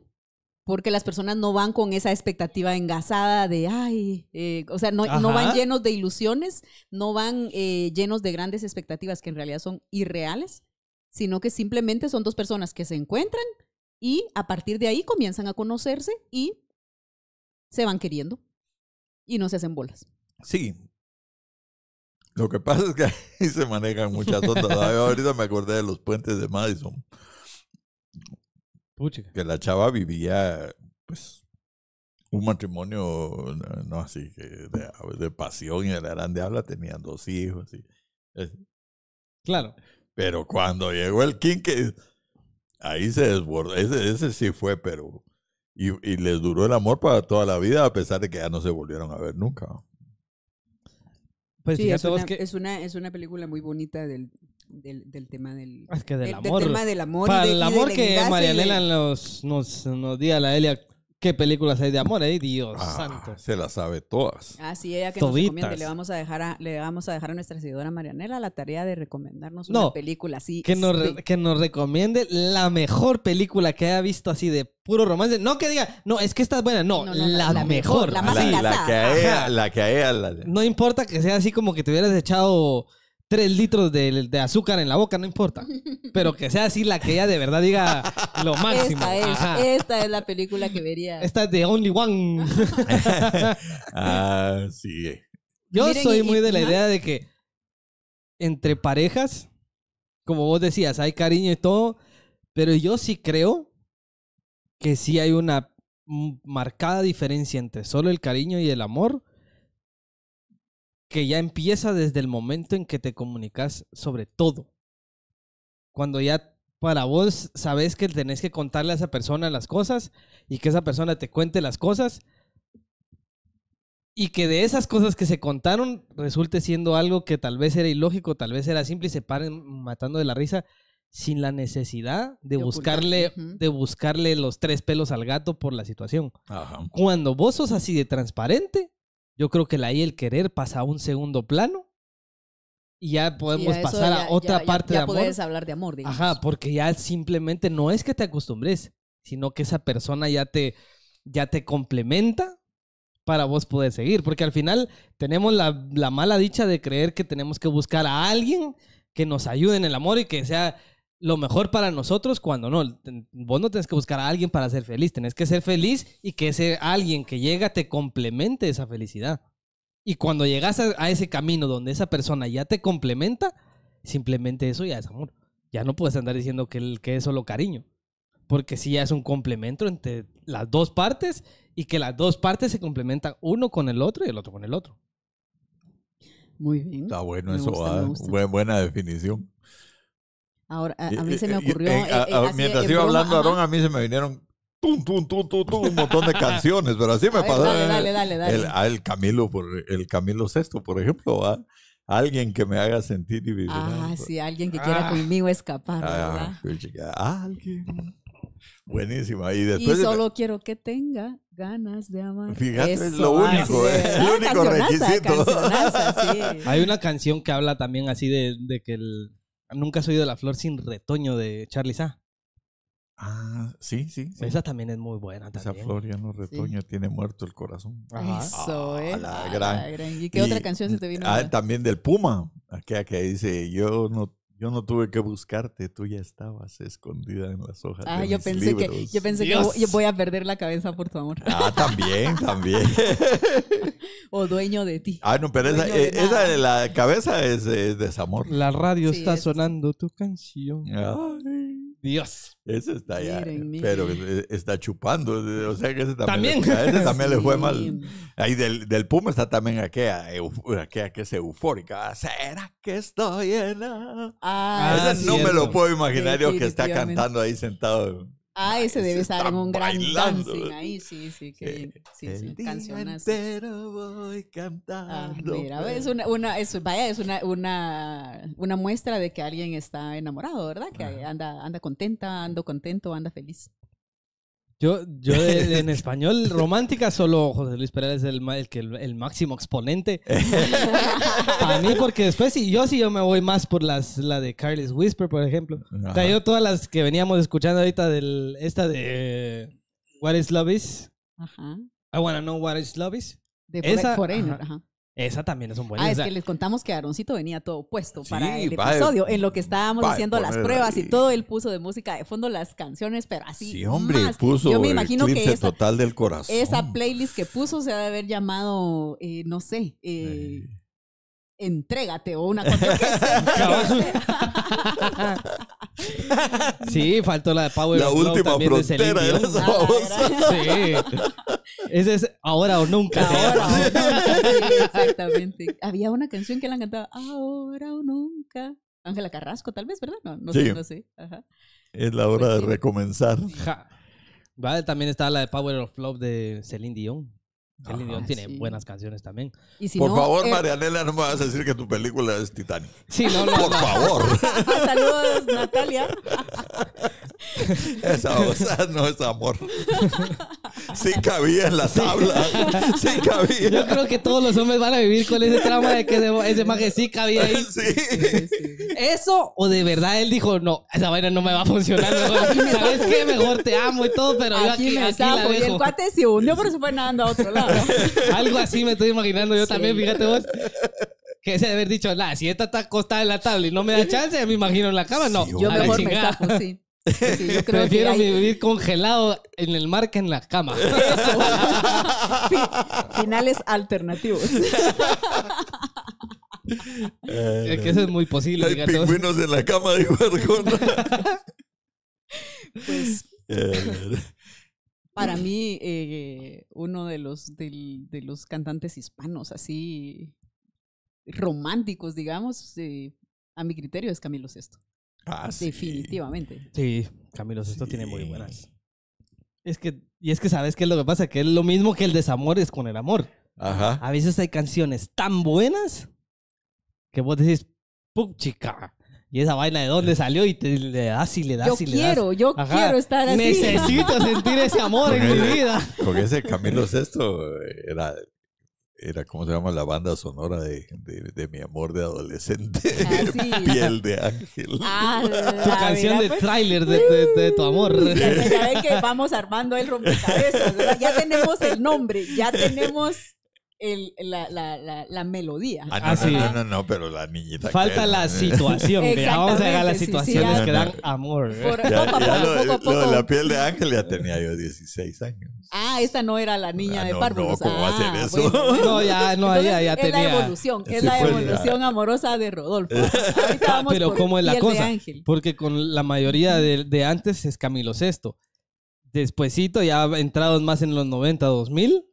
porque las personas no van con esa expectativa engasada de, ay, eh, o sea, no, no, van llenos de ilusiones, no van eh, llenos de grandes expectativas que en realidad son irreales, sino que simplemente son dos personas que se encuentran y a partir de ahí comienzan a conocerse y se van queriendo y no se hacen bolas. Sí. Lo que pasa es que (laughs) ahí se manejan muchas ondas. Ahorita me acordé de los puentes de Madison. Que la chava vivía, pues, un matrimonio, no así, de, pasión y era grande habla, tenían dos hijos. Eh. Claro. Pero cuando llegó el King, ahí se desbordó. Ese, sí fue, pero. Y, y, les duró el amor para toda la vida, a pesar de que ya no se volvieron a ver nunca. Pues sí, es, una, es una película muy bonita del, del, tema del, del, amor. del tema del amor. Para el amor que Marianela nos, nos, nos diga la Elia ¿Qué películas hay de amor, eh? Dios ah, santo. Se las sabe todas. Ah, sí, ella que nos recomiende. Le vamos a dejar a, le vamos a dejar a nuestra seguidora Marianela la tarea de recomendarnos una película así. Que nos, este que nos recomiende la mejor película que haya visto así de puro romance. No que diga, no, es que esta es buena. No, la, mejor. la ah, más la que a ella, la que No importa que sea así como que te hubieras echado tres litros de, azúcar en la boca, no importa. Pero que sea así la que ella de verdad diga lo máximo. Esta es, esta es la película que vería. Esta es The Only One. (laughs) ah, sí. Yo soy muy de la idea de que entre parejas, como vos decías, hay cariño y todo, pero yo sí creo que sí hay una marcada diferencia entre solo el cariño y el amor que ya empieza desde el momento en que te comunicas sobre todo. Cuando ya para vos sabes que tenés que contarle a esa persona las cosas y que esa persona te cuente las cosas y que de esas cosas que se contaron resulte siendo algo que tal vez era ilógico, tal vez era simple y se paren matando de la risa sin la necesidad de, buscarle de buscarle los tres pelos al gato por la situación. Cuando vos sos así de transparente, yo creo que la el querer pasa a un segundo plano y ya podemos pasar a otra parte de amor. Ya puedes hablar de amor, digamos. Ajá, porque ya simplemente no es que te acostumbres, sino que esa persona ya te, ya te complementa para vos poder seguir. Porque al final tenemos la, la mala dicha de creer que tenemos que buscar a alguien que nos ayude en el amor y que sea lo mejor para nosotros cuando no. Vos no tenés que buscar a alguien para ser feliz, tenés que ser feliz y que ese alguien que llega te complemente esa felicidad. Y cuando llegas a, ese camino donde esa persona ya te complementa, simplemente eso ya es amor. Ya no puedes andar diciendo que, que es solo cariño. Porque si ya es un complemento entre las dos partes y que las dos partes se complementan uno con el otro y el otro con el otro. Muy bien. Está bueno eso, buena definición. Ahora, a, mí se me ocurrió. Eh, eh, mientras iba hablando Aarón, a mí se me vinieron un montón de canciones, pero así me pasaron. Eh, dale, dale, dale, El, Camilo, el Camilo Sexto, por ejemplo, alguien que me haga sentir y Ah, pues. sí, alguien que quiera ah. conmigo escapar, ah, Alguien. Buenísima. Y, después solo quiero que tenga ganas de amar. Fíjate, es lo único, es, el único requisito. Hay una canción que habla también así de que el ¿Nunca has oído La Flor sin Retoño de Charlie Sa? Ah, sí, sí, Esa también es muy buena. Esa flor ya no retoña, tiene muerto el corazón. Eso, ah, ah La gran. ¿Y qué otra canción se te vino? Ah, también del Puma. Aquella que dice: Yo no yo no tuve que buscarte, tú ya estabas escondida en las hojas. Ah, de yo, pensé Que, yo pensé que voy a perder la cabeza por tu amor. Ah, también, también. (laughs) o dueño de ti. Ah, no, pero esa, eh, de la cabeza es, desamor. La radio está sonando tu canción. Dios. Ese está allá, Pero está chupando. O sea que ese también. Le, ese también le fue (laughs) mal. Ahí del, del Puma está también aquella, aquella que es eufórica. ¿Será que estoy en Ah, no me lo puedo imaginar yo que está cantando ahí sentado. Ah, ese se debe estar en un gran dancing ahí, sí, sí, que Sí, sí, día entero voy ah, cantando. Ah, mira, es una, una es, vaya, es una, una, una muestra de que alguien está enamorado, ¿verdad? Que anda, anda contenta, ando contento, anda feliz. Yo, yo en (laughs) español romántica solo José Luis Peral es el, el, el máximo exponente. (laughs) a mí, porque después yo sí yo me voy más por las la de Carly's Whisper, por ejemplo. todas las que veníamos escuchando ahorita del esta de What is Love is. Ajá. I wanna know what is Love is. De Foreigner, ajá. Esa también es un buen Ah, es que les contamos que Aaroncito venía todo puesto para el episodio. en lo que estábamos haciendo las pruebas y todo, él puso de música de fondo las canciones, pero así. Sí, hombre, puso. Yo me imagino total del corazón. Esa playlist que puso se ha de haber llamado, eh, no sé, eh, entrégate o una cosa Sí, faltó la de Power La última frontera era esa Sí. Ese es ahora o nunca. exactamente. Había una canción que la cantado ahora o nunca. Ángela Carrasco, tal vez, ¿verdad? No, no sé, no sé. Es la hora de pues recomenzar. también está la de Power of Love de Celine Dion el idioma tiene buenas canciones también. Por favor, eh, Marianela, no me vas a decir que tu película es Titanic. Sí, no, no, Por favor. (laughs) Ah, saludos, Natalia. Esa cosa no es amor. Sí cabía en la tabla. Sí. cabía. Yo creo que todos los hombres van a vivir con ese trauma de que ese, maje sí cabía ahí. Sí. Eso, o de verdad él dijo, no, esa vaina no me va a funcionar. ¿Sabes qué? Mejor te amo y todo, pero yo aquí, me aquí, el cuate se hundió, por se fue nadando a otro lado. (laughs) Algo así me estoy imaginando yo también, fíjate vos. (laughs) Que ese de haber dicho, la, si esta está acostada en la tabla y no me da chance, me imagino en la cama, no. yo mejor me saco, sí. Prefiero vivir congelado en el mar que en la cama. Finales alternativos. es que eso es muy posible. Hay digamos. pingüinos en la cama de (laughs) pues para (laughs) mí eh, uno de los, de los cantantes hispanos así románticos, digamos, eh, a mi criterio es Camilo Sesto. Ah, Definitivamente. Sí, Camilo Sesto tiene muy buenas. Es que, y es que sabes qué es lo que pasa, que es lo mismo que el desamor es con el amor. Ajá. A veces hay canciones tan buenas que vos decís, chica y esa vaina de dónde salió y te, le das y le das si y le das. Yo quiero, yo quiero estar así. Necesito sentir ese amor en mi vida. Con ese Camilo Sexto era era, ¿cómo se llama? La banda sonora de, de, mi amor de adolescente. (laughs) Piel de ángel. Ah, tu canción de pues. tráiler de, de, tu amor. Ya, ya que vamos armando el rompecabezas. Ya tenemos el nombre, ya tenemos la, melodía. Ah, ah no, no, no, pero la niñita. Falta la situación. vamos a llegar a las situaciones que dan amor. ¿eh? ya, lo, de la piel de ángel ya tenía yo 16 años. Ah, esta no era la niña ah, de párvulos. No, ¿cómo hacer ah, eso? No, ya, no, ya, ya tenía. Es la evolución, es la pues, evolución amorosa de Rodolfo. (laughs) pero ¿cómo es la cosa? Porque con la mayoría de, antes es Camilo VI. Despuésito, ya entrados más en los 90, 2000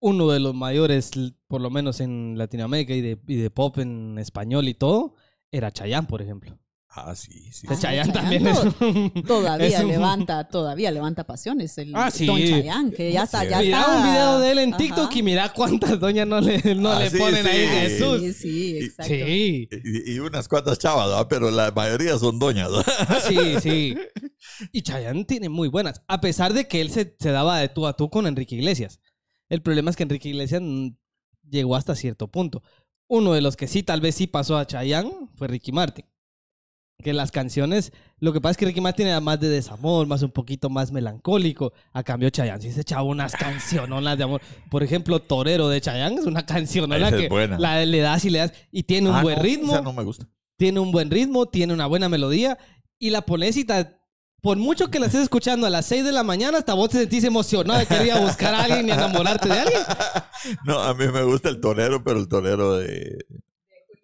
uno de los mayores, por lo menos en Latinoamérica y de, pop en español y todo, era Chayanne, por ejemplo. Ah, sí, sí. Pues ah, Chayanne, también es (laughs) Todavía levanta, todavía levanta pasiones. El ah, sí. Don Chayanne, que ya ah, está, ya mirá un video de él en TikTok y mira cuántas doñas no le, no ah, le ponen ahí Jesús. Sí, sí, exacto. Y, unas cuantas chavas, pero la mayoría son doñas. Sí, sí. (laughs) Y Chayanne tiene muy buenas, a pesar de que él se, se daba de tú a tú con Enrique Iglesias. El problema es que Enrique Iglesias llegó hasta cierto punto. Uno de los que sí, tal vez sí pasó a Chayanne fue Ricky Martin. Que las canciones, lo que pasa es que Ricky Martin era más de desamor, más un poquito más melancólico. A cambio, Chayanne sí se echaba unas canciononas de amor. Por ejemplo, Torero de Chayanne es una cancionona que la le das y le das. Y tiene un ah, buen ritmo. O no me gusta. Tiene un buen ritmo, tiene una buena melodía. Y la pones y por mucho que la estés escuchando a las 6 de la mañana, hasta vos te sentís emocionado de que voy a buscar a alguien y enamorarte de alguien. (laughs) No, a mí me gusta el tonero, pero el tonero de,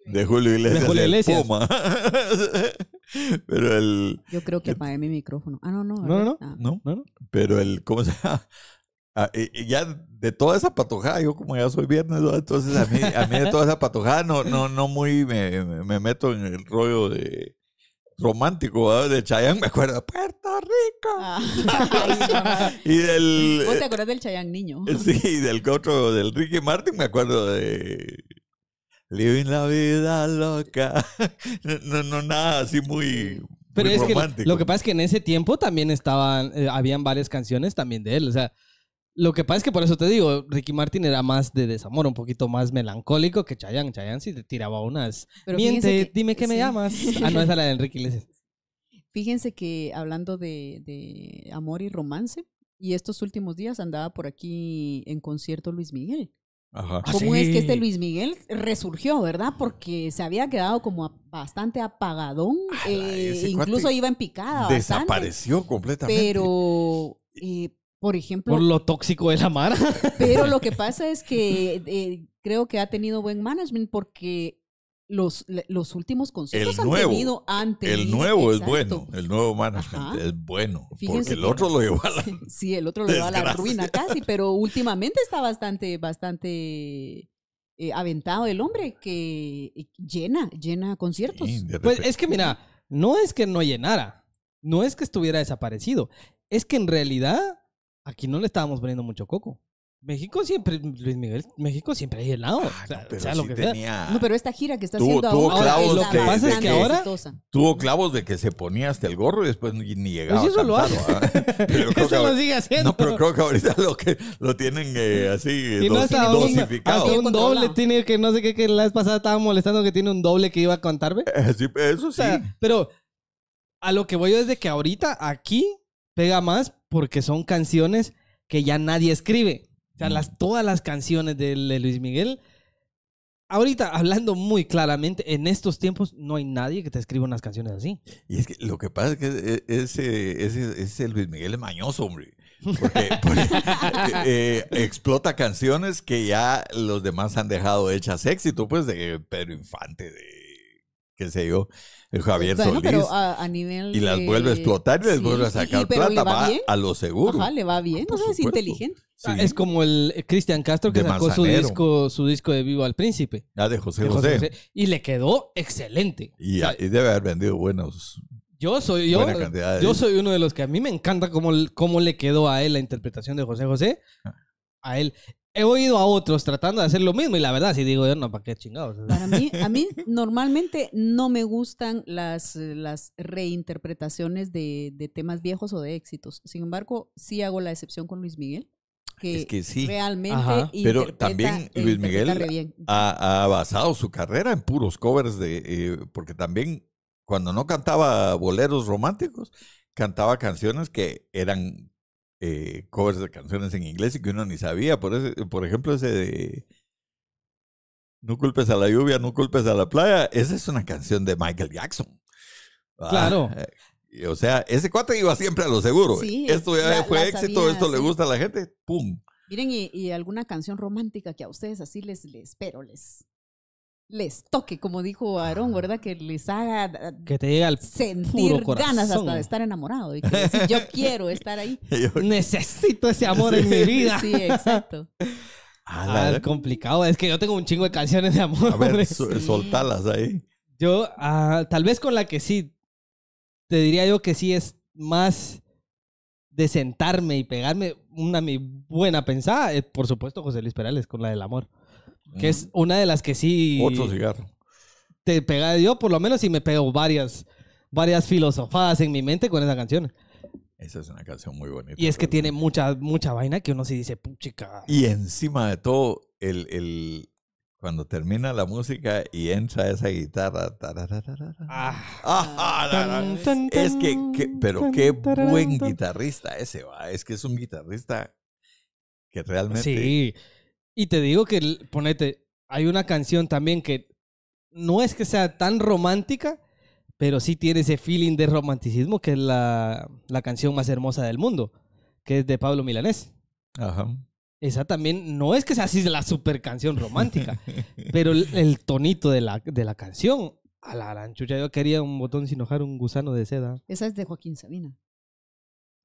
de Julio Iglesias. De Julio Iglesias. (laughs) pero el. Yo creo que apagué mi micrófono. Ah, no, no. No, ah. no, no, no. Pero el. ¿Cómo se llama? Ah, ya de toda esa patojada, yo como ya soy viernes, entonces a mí, a mí de toda esa patojada no, no, no muy me meto en el rollo de, romántico de Chayanne, me acuerdo, Puerto Rico. Ah. (laughs) (laughs) y del... ¿Vos te eh, acuerdas del Chayanne niño? Eh, sí, y del otro, del Ricky Martin, me acuerdo de... Living la vida loca. (laughs) No, no, nada así muy, pero es que lo que pasa es que en ese tiempo también estaban, eh, habían varias canciones también de él. O sea, lo que pasa es que por eso te digo, Ricky Martin era más de desamor, un poquito más melancólico que Chayanne. Chayanne sí te tiraba unas. Miente, dime qué me llamas. Ah, no, a la de Enrique Iglesias. (laughs) Fíjense que hablando de, amor y romance, y estos últimos días andaba por aquí en concierto Luis Miguel. Ajá. Ah, ¿Cómo es que este Luis Miguel resurgió, verdad? Porque se había quedado como bastante apagadón, eh, incluso iba en picada. Desapareció completamente. Pero eh, por ejemplo. Por lo tóxico de la Mara. Pero lo que (laughs) pasa es que eh, creo que ha tenido buen management porque los, los últimos conciertos han tenido antes. El nuevo es bueno, el nuevo management es bueno, porque el otro lo llevó a la (laughs) Sí, el otro lo llevó a la ruina casi, pero últimamente está bastante, bastante eh, aventado el hombre que eh, llena, llena conciertos. pues es que mira, no es que no llenara, no es que estuviera desaparecido, es que en realidad Aquí no le estábamos poniendo mucho coco. México siempre, Luis Miguel, México siempre hay helado. lado. Ah, o sea, pero lo que sea. No, pero esta gira que está haciendo ahora, clavos lo que que tuvo clavos de que se ponía hasta el gorro y después ni, llegaba. Pues eso lo (laughs) eso lo sigue haciendo. No, pero creo que ahorita lo que lo tienen eh, mm. así y dosificado. hasta un doble tiene que no sé qué la vez pasada estaba molestando que tiene un doble que iba a contarme. Eh, sí, eso sí. pero a lo que voy yo es de que ahorita aquí pega más porque son canciones que ya nadie escribe. O sea, mm. las, todas las canciones de, Luis Miguel, ahorita hablando muy claramente, en estos tiempos no hay nadie que te escriba unas canciones así. Y es que lo que pasa es que e, ese, Luis Miguel es mañoso, hombre. Porque, e, e, explota canciones que ya los demás han dejado hechas éxito, pues de Pedro Infante, de qué sé yo el Javier Solís. y las vuelve a explotar y les vuelve a sacar plata. Va, a lo seguro. Ajá, le va ah, bien. es inteligente. Es como el eh, Cristian Castro que sacó su disco, su disco de Vivo al Príncipe. Ah, de José, José. Y le quedó excelente. Y, debe haber vendido buenos. Yo soy yo, yo soy uno de los que a mí me encanta cómo, cómo le quedó a él la interpretación de José José. Ah. a él he oído a otros tratando de hacer lo mismo y la verdad, si digo yo, no, ¿para qué chingados? Para mí, a mí (laughs) normalmente no me gustan las, las reinterpretaciones de, temas viejos o de éxitos. Sin embargo, sí hago la excepción con Luis Miguel. Que, es que sí. realmente pero también e Luis Miguel ha, basado su carrera en puros covers de eh, porque también cuando no cantaba boleros románticos cantaba canciones que eran eh, covers de canciones en inglés y que uno ni sabía. Por, por ejemplo, ese de No culpes a la lluvia, no culpes a la playa, esa es una canción de Michael Jackson. Claro. Eh, o sea, ese cuate iba siempre a lo seguro. Eh. esto ya fue éxito, esto le gusta a la gente, ¡pum! Miren, y, alguna canción romántica que a ustedes así les, les, pero les, les toque, como dijo Aarón, ¿verdad? Que les haga ah, que te llegue al sentir ganas hasta de estar enamorado y que decir, yo (laughs) quiero estar ahí. Necesito ese amor en mi vida. Sí, exacto. (laughs) Ah, complicado. Es que yo tengo un chingo de canciones de amor. A ver, soltalas ahí. Yo, ah, tal vez con la que sí, te diría yo que sí es más de sentarme y pegarme una mi buena pensada. Eh, por supuesto, José Luis Perales, con la del amor. Que es una de las que sí. Otro cigarro. Te pega, yo por lo menos y me pego varias, varias filosofadas en mi mente con esa canción. Esa es una canción muy bonita. Y es que tiene mucha, mucha vaina que uno se dice, puchica. Y encima de todo, el, el, cuando termina la música y entra esa guitarra. Ah. Ah, ah, es que, pero qué buen guitarrista ese va. Es que es un guitarrista que realmente. Sí. Y te digo que, ponete, hay una canción también que no es que sea tan romántica, pero sí tiene ese feeling de romanticismo que es la, la canción más hermosa del mundo, que es de Pablo Milanés. Ajá. Esa también no es que sea así la super canción romántica, (laughs) pero el, tonito de la, de la canción, a la aranchucha, yo quería un botón sin hojar, un gusano de seda. Esa es de Joaquín Sabina.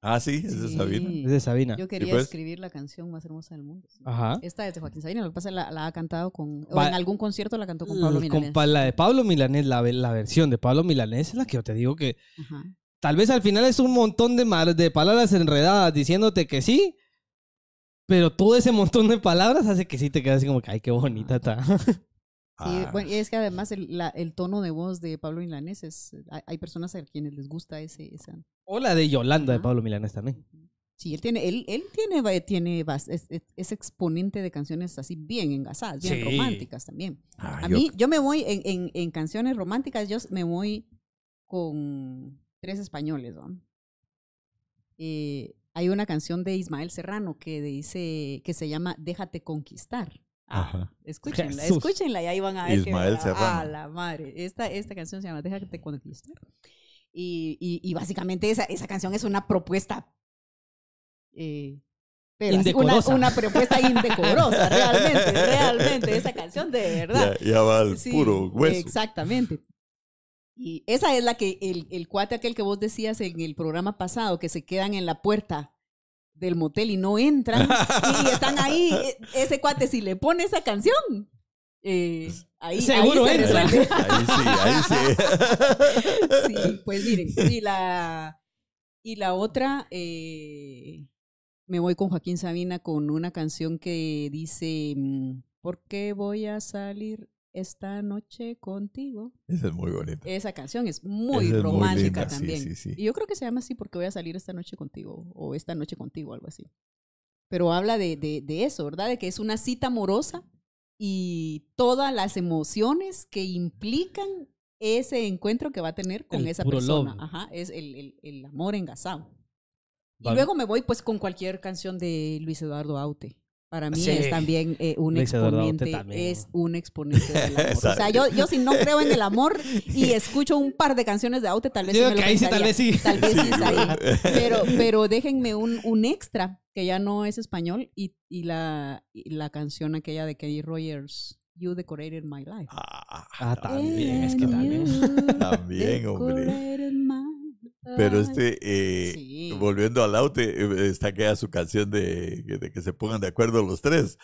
Ah, sí, es de Sabina. Yo quería pues escribir la canción más hermosa del mundo. Ajá. Esta de Joaquín Sabina. Lo que pasa la, la ha cantado con. O en algún concierto la cantó con Pablo Milanés. Con, la de Pablo Milanés, la, la, versión de Pablo Milanés es la que yo te digo que. Tal vez al final es un montón de, de palabras enredadas diciéndote que sí, pero todo ese montón de palabras hace que sí te quedes así como que, ay, qué bonita está. (laughs) Sí, ah. es que además el, tono de voz de Pablo Milanés es, hay, hay, personas a quienes les gusta ese, esa, o la de Yolanda de Pablo Milanés también. Sí, él tiene, él, él tiene, tiene es, es, exponente de canciones así bien engasadas, bien románticas también. Ah, a mí, yo me voy en, en, canciones románticas, yo me voy con tres españoles, ¿no? eh, hay una canción de Ismael Serrano que dice, que se llama Déjate conquistar. Ah, Ajá. Escúchenla, escúchenla y ahí van a ver. Ismael Serrano. A la madre. Esta, esta canción se llama Déjate conquistar. Y, y, básicamente esa, esa, canción es una propuesta. Eh, una, propuesta indecorosa, realmente, (laughs) realmente, esa canción de verdad. Ya, va al puro hueso. Exactamente. Y esa es la que el, el cuate aquel que vos decías en el programa pasado, que se quedan en la puerta del motel y no entran y, están ahí. (laughs) E, ese cuate, si le pone esa canción, eh, Seguro ahí sí, ahí sí. (laughs) sí, pues miren, y la, y la otra, eh, me voy con Joaquín Sabina con una canción que dice, mm, ¿por qué voy a salir esta noche contigo. Esa es muy bonita. Esa canción es muy romántica también. Y yo creo que se llama así porque voy a salir esta noche contigo o esta noche contigo, algo así. Pero habla de, de, eso, ¿verdad? De que es una cita amorosa y todas las emociones que implican ese encuentro que va a tener con esa persona. Ajá, es el, amor engasado. Y luego me voy pues con cualquier canción de Luis Eduardo Aute. Para mí es también eh, un exponente, es un exponente del amor. (laughs) o sea, yo, yo si no creo en el amor y escucho un par de canciones de Aute, tal vez me lo tal vez sí. ahí. Pero, pero déjenme un, un extra que ya no es español y, y la, la canción aquella de Kenny Rogers. You Decorated My Life. Ah, ah también, es que (laughs) también, hombre. Pero ah, este, eh, volviendo al auto eh, eh, está su canción de, que se pongan de acuerdo los tres.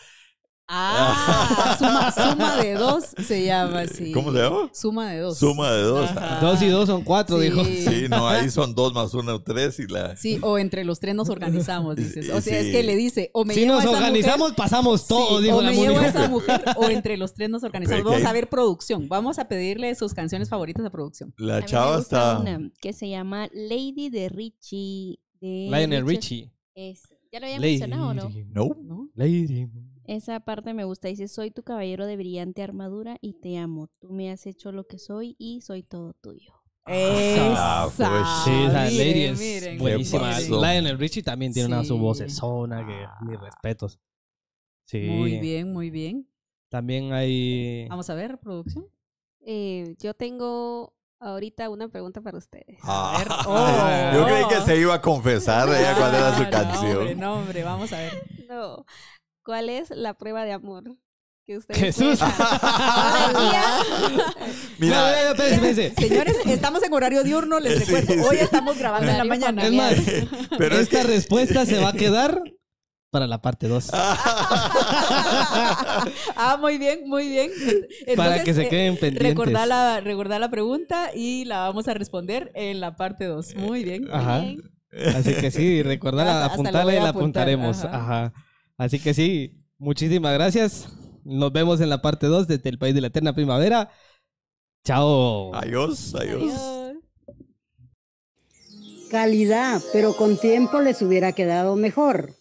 Ah, suma, de dos se llama así. ¿Cómo se llama? Suma de dos. Suma de dos. Dos y dos son cuatro, dijo. Sí, no, ahí (laughs) son dos más uno, tres y la. Sí, o entre los tres nos organizamos, dices. O sea, es que le dice, o me llevo a esa organizamos, pasamos todo, dijo o me llevo a esa mujer, o entre los tres nos organizamos. Vamos a ver producción. Vamos a pedirle sus canciones favoritas a producción. La chava está. que se llama Lady de Richie. De Lionel Richie. Es. ¿Ya lo había mencionado o no? No. ¿No? Lady. Esa parte me gusta. Dice, soy tu caballero de brillante armadura y te amo. Tú me has hecho lo que soy y soy todo tuyo. Ah, pues esa, esa es Lionel Richie también tiene una su zona que ah. mis respetos. Sí. Muy bien, muy bien. También hay. Vamos a ver, producción. Eh, yo tengo ahorita una pregunta para ustedes. ver. Ah. Oh, (laughs) yo creí que se iba a confesar ella cuál era su canción. no, hombre, vamos a ver. No. ¿Cuál es la prueba de amor? que ustedes Jesús. (laughs) Mira, señores, estamos en horario diurno, les recuerdo. Hoy estamos grabando en la mañana. Es más, (laughs) pero esta respuesta se va a (laughs) quedar para la parte 2. ah, muy bien, muy bien. para que se eh, queden pendientes. Recordar la, pregunta y la vamos a responder en la parte 2. Muy bien. Así que sí, recordar, apuntarla y la apuntaremos. Ajá. Así que sí, muchísimas gracias. Nos vemos en la parte 2 desde el país de la eterna primavera. Chao. adiós. adiós. Calidad, pero con tiempo les hubiera quedado mejor.